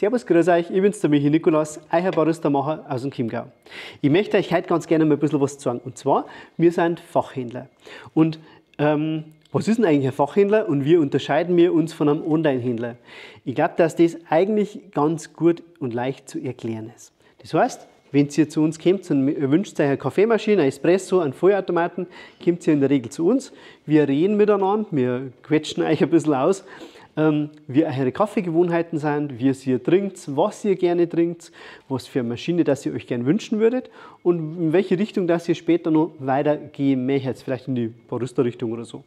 Servus, grüß euch, ich bin's der Michi Nikolaus, euer Barista-Macher aus dem Chiemgau. Ich möchte euch heute ganz gerne mal ein bisschen was sagen. Und zwar, wir sind Fachhändler. Und ähm, was ist denn eigentlich ein Fachhändler und wie unterscheiden wir uns von einem Online-Händler? Ich glaube, dass das eigentlich ganz gut und leicht zu erklären ist. Das heißt, wenn ihr zu uns kommt und wünscht euch eine Kaffeemaschine, ein Espresso, einen Feuerautomaten, kommt ihr in der Regel zu uns. Wir reden miteinander, wir quetschen euch ein bisschen aus ähm, wie eure Kaffeegewohnheiten sind, wie es ihr trinkt, was ihr gerne trinkt, was für eine Maschine, dass ihr euch gerne wünschen würdet und in welche Richtung, dass ihr später noch weitergehen möchtet, vielleicht in die Barista-Richtung oder so.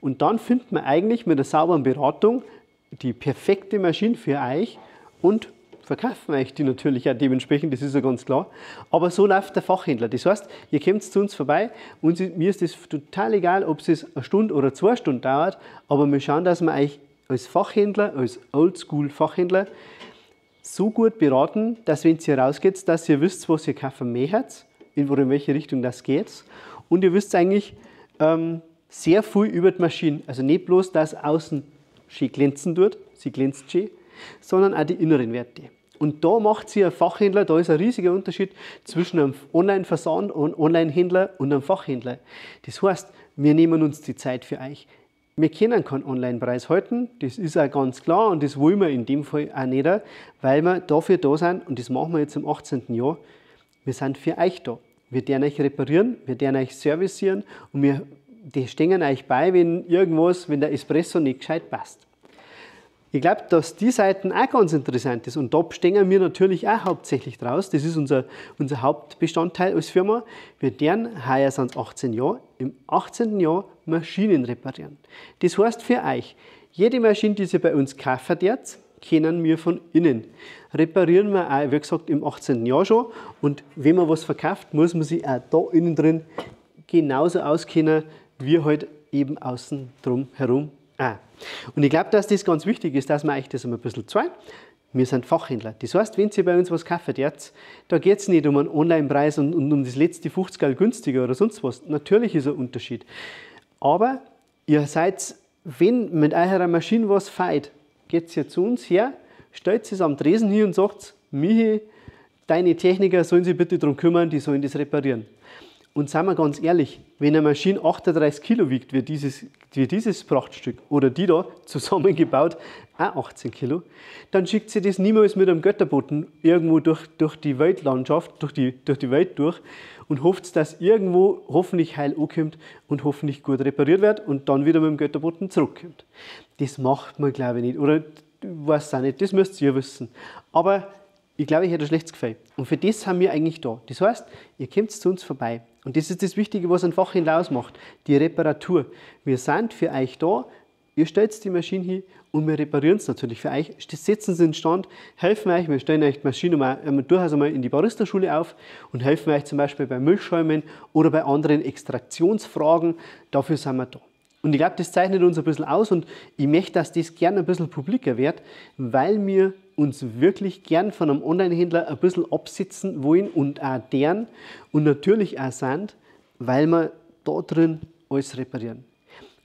Und dann findet man eigentlich mit der sauberen Beratung die perfekte Maschine für euch und verkaufen wir euch die natürlich auch dementsprechend, das ist ja ganz klar. Aber so läuft der Fachhändler. Das heißt, ihr kommt zu uns vorbei und mir ist es total egal, ob es eine Stunde oder zwei Stunden dauert, aber wir schauen, dass wir euch als Fachhändler, als Oldschool-Fachhändler, so gut beraten, dass wenn ihr rausgeht, dass ihr wisst, was ihr kaufen möchtet, in, welche Richtung das geht. Und ihr wisst eigentlich ähm, sehr viel über die Maschine. Also nicht bloß, dass außen schön glänzen tut, sie glänzt schön, sondern auch die inneren Werte. Und da macht sich ein Fachhändler, da ist ein riesiger Unterschied zwischen einem Online-Versand und Online-Händler und einem Fachhändler. Das heißt, wir nehmen uns die Zeit für euch. Wir kennen keinen Online-Preis halten, das ist ja ganz klar und das wollen wir in dem Fall auch nicht, weil wir dafür da sind und das machen wir jetzt im 18. Jahr. Wir sind für euch da. Wir werden euch reparieren, wir werden euch servicieren und wir stehen euch bei, wenn irgendwas, wenn der Espresso nicht gescheit passt. Ich glaube, dass die Seiten auch ganz interessant ist und da stehen wir natürlich auch hauptsächlich draus. Das ist unser, unser Hauptbestandteil als Firma. Wir deren heuer sind 18 Jahre. Im 18. Jahr Maschinen reparieren. Das heißt für euch, jede Maschine, die ihr bei uns kauft, jetzt, kennen wir von innen. Reparieren wir auch, wie gesagt, im 18. Jahr schon. Und wenn man was verkauft, muss man sich auch da innen drin genauso auskennen, wie halt eben außen drum herum auch. Und ich glaube, dass das ganz wichtig ist, dass man euch das einmal ein bisschen zeigt. Wir sind Fachhändler. Das heißt, wenn ihr bei uns was kauft jetzt, da geht es nicht um einen Online-Preis und, und um das letzte 50 Geld günstiger oder sonst was. Natürlich ist ein Unterschied. Aber ihr seid, wenn mit eurer Maschine was feit, geht ihr zu uns her, stellt es am Tresen hier und sagt, Michi, deine Techniker sollen sich bitte darum kümmern, die sollen das reparieren. Und seien wir ganz ehrlich, wenn eine Maschine 38 Kilo wiegt, wie dieses, wie dieses Prachtstück oder die da zusammengebaut, auch 18 Kilo, dann schickt sie das niemals mit einem Götterboten irgendwo durch, durch die Weltlandschaft, durch die, durch die Welt durch und hofft, dass irgendwo hoffentlich heil ankommt und hoffentlich gut repariert wird und dann wieder mit dem Götterboten zurückkommt. Das macht man, glaube ich, nicht. Oder weiß auch nicht, das müsst ihr wissen. Aber ich glaube, ich hätte ein schlechtes Gefühl. Und für das haben wir eigentlich da. Das heißt, ihr kommt zu uns vorbei. Und das ist das Wichtige, was ein Fachhändler ausmacht, die Reparatur. Wir sind für euch da, ihr stellt die Maschine hin und wir reparieren es natürlich für euch, setzen sie in Stand, helfen euch, wir stellen euch die Maschine mal, ähm, durchaus einmal in die Baristerschule auf und helfen euch zum Beispiel bei Müllschäumen oder bei anderen Extraktionsfragen, dafür sind wir da. Und ich glaube, das zeichnet uns ein bisschen aus und ich möchte, dass das gerne ein bisschen publiker wird, weil wir uns wirklich gern von einem Online-Händler ein bisschen absitzen wollen und auch deren und natürlich auch sind, weil wir da drin alles reparieren.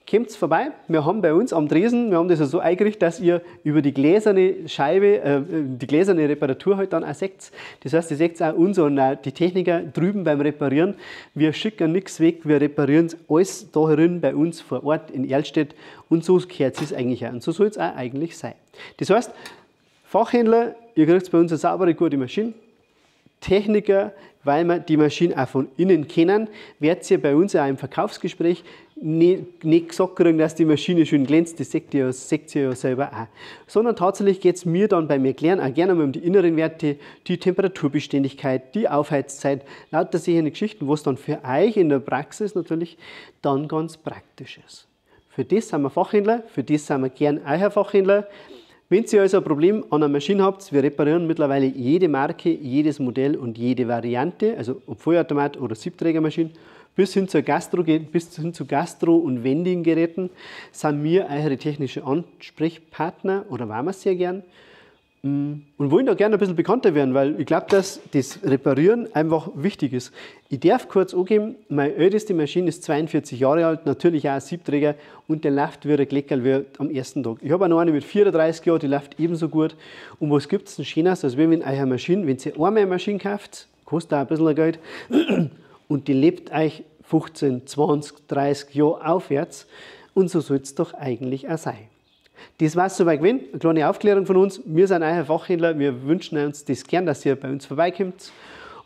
Kommt vorbei, wir haben bei uns am Tresen, wir haben das ja so eingerichtet, dass ihr über die gläserne Scheibe, äh, die gläserne Reparatur halt dann auch seht. Das heißt, ihr seht auch uns und auch die Techniker drüben beim Reparieren. Wir schicken nichts weg, wir reparieren alles da herin bei uns vor Ort in Erlstedt und so gehört es eigentlich auch. Und so soll es auch eigentlich sein. Das heißt, Fachhändler, ihr kriegt bei uns eine saubere, gute Maschine. Techniker, weil wir die Maschine auch von innen kennen, werdet ihr bei uns auch im Verkaufsgespräch nicht, nicht gesagt kriegen, dass die Maschine schön glänzt, das seht ihr, ja, seht ihr ja selber auch. Sondern tatsächlich geht es mir dann beim Erklären auch gerne mal um die inneren Werte, die Temperaturbeständigkeit, die Aufheizzeit, lauter solche Geschichten, was dann für euch in der Praxis natürlich dann ganz praktisch ist. Für das sind wir Fachhändler, für das sind wir gern auch euer Fachhändler. Wenn ihr also ein Problem an einer Maschine habt, wir reparieren mittlerweile jede Marke, jedes Modell und jede Variante, also ob Feuerautomat oder Siebträgermaschine, bis hin, zur Gastro, bis hin zu Gastro- und Vending-Geräten, sind wir eure technische Ansprechpartner oder waren wir sehr gern. Und wollen da gerne ein bisschen bekannter werden, weil ich glaube, dass das Reparieren einfach wichtig ist. Ich darf kurz angeben, meine älteste Maschine ist 42 Jahre alt, natürlich auch ein Siebträger und der läuft wie ein Gleckerl wie am ersten Tag. Ich habe auch noch eine mit 34 Jahren, die läuft ebenso gut. Und was gibt es denn Schönes, als wenn eure Maschine, wenn ihr einmal eine Maschine kauft, kostet auch ein bisschen Geld, und die lebt euch 15, 20, 30 Jahre aufwärts. Und so soll es doch eigentlich auch sein. Das war war's soweit gewesen. Eine kleine Aufklärung von uns. Wir sind euer Fachhändler. Wir wünschen uns das gern, dass ihr bei uns vorbeikommt.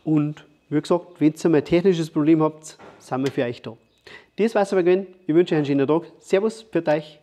Und wie gesagt, wenn ihr mal ein technisches Problem habt, sind wir für euch da. Das war war's aber gewesen. Ich wünsche euch einen schönen Tag. Servus, für euch.